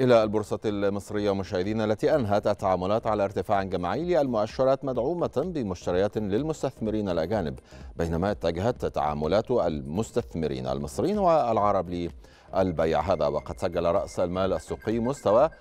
إلى البورصة المصرية مشاهدينا التي أنهت التعاملات على ارتفاع جماعي للمؤشرات مدعومة بمشتريات للمستثمرين الأجانب بينما اتجهت تعاملات المستثمرين المصريين والعرب للبيع هذا وقد سجل رأس المال السوقي مستوى 708.3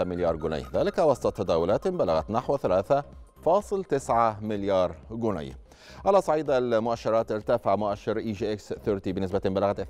مليار جنيه ذلك وسط تداولات بلغت نحو 3 1.9 مليار جنيه على صعيد المؤشرات ارتفع مؤشر اي جي اكس 30 بنسبة بلغت 2.31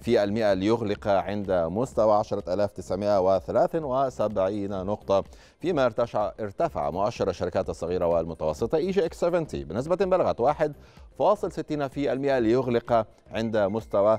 في المئة ليغلق عند مستوى 10973 نقطة فيما ارتفع ارتفع مؤشر الشركات الصغيرة والمتوسطة اي جي اكس 70 بنسبة بلغت 1.60 في المئة ليغلق عند مستوى